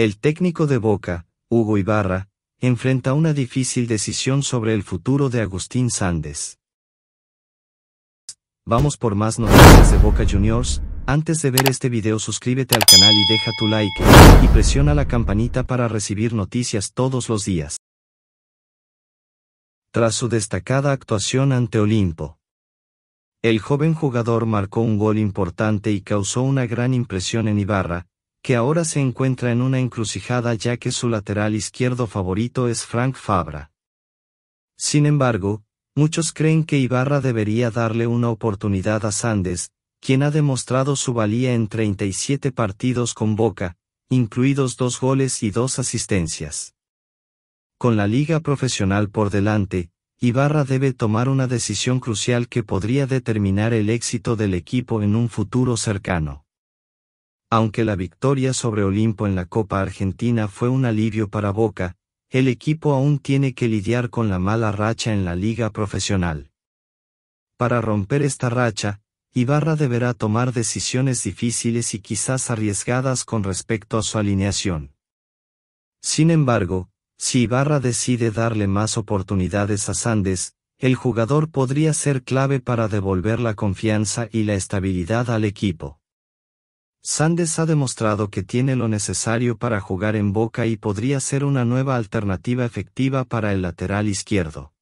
El técnico de Boca, Hugo Ibarra, enfrenta una difícil decisión sobre el futuro de Agustín Sandes. Vamos por más noticias de Boca Juniors, antes de ver este video suscríbete al canal y deja tu like, y presiona la campanita para recibir noticias todos los días. Tras su destacada actuación ante Olimpo, el joven jugador marcó un gol importante y causó una gran impresión en Ibarra, que ahora se encuentra en una encrucijada ya que su lateral izquierdo favorito es Frank Fabra. Sin embargo, muchos creen que Ibarra debería darle una oportunidad a Sandes, quien ha demostrado su valía en 37 partidos con Boca, incluidos dos goles y dos asistencias. Con la liga profesional por delante, Ibarra debe tomar una decisión crucial que podría determinar el éxito del equipo en un futuro cercano. Aunque la victoria sobre Olimpo en la Copa Argentina fue un alivio para Boca, el equipo aún tiene que lidiar con la mala racha en la liga profesional. Para romper esta racha, Ibarra deberá tomar decisiones difíciles y quizás arriesgadas con respecto a su alineación. Sin embargo, si Ibarra decide darle más oportunidades a Sandes, el jugador podría ser clave para devolver la confianza y la estabilidad al equipo. Sandes ha demostrado que tiene lo necesario para jugar en Boca y podría ser una nueva alternativa efectiva para el lateral izquierdo.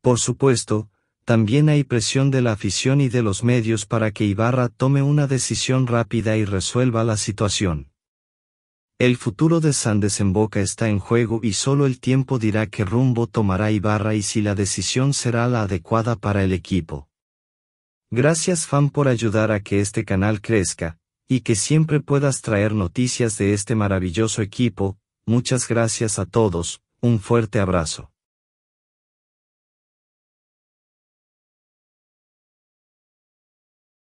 Por supuesto, también hay presión de la afición y de los medios para que Ibarra tome una decisión rápida y resuelva la situación. El futuro de Sandes en Boca está en juego y solo el tiempo dirá qué rumbo tomará Ibarra y si la decisión será la adecuada para el equipo. Gracias fan por ayudar a que este canal crezca y que siempre puedas traer noticias de este maravilloso equipo, muchas gracias a todos, un fuerte abrazo.